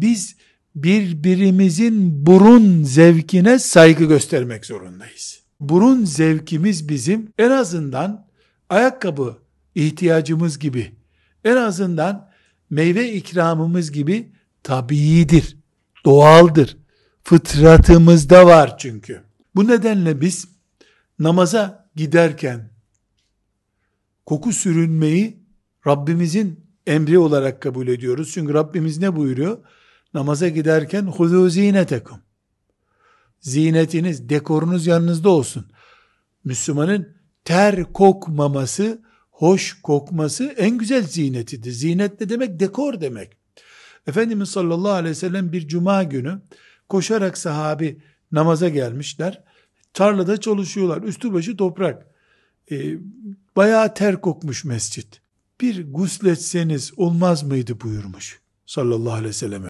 biz birbirimizin burun zevkine saygı göstermek zorundayız. Burun zevkimiz bizim en azından ayakkabı ihtiyacımız gibi, en azından meyve ikramımız gibi tabiidir, doğaldır. Fıtratımızda var çünkü. Bu nedenle biz namaza giderken koku sürünmeyi Rabbimizin emri olarak kabul ediyoruz. Çünkü Rabbimiz ne buyuruyor? Namaza giderken hudu zinetekum. Zinetiniz, dekorunuz yanınızda olsun. Müslümanın ter kokmaması, hoş kokması en güzel zinetidir. Zinet ne demek? Dekor demek. Efendimiz sallallahu aleyhi ve sellem bir cuma günü koşarak sahabi namaza gelmişler. Tarlada çalışıyorlar. Üstü başı toprak. E, bayağı ter kokmuş mescit. Bir gusletseniz olmaz mıydı buyurmuş sallallahu aleyhi ve sellem.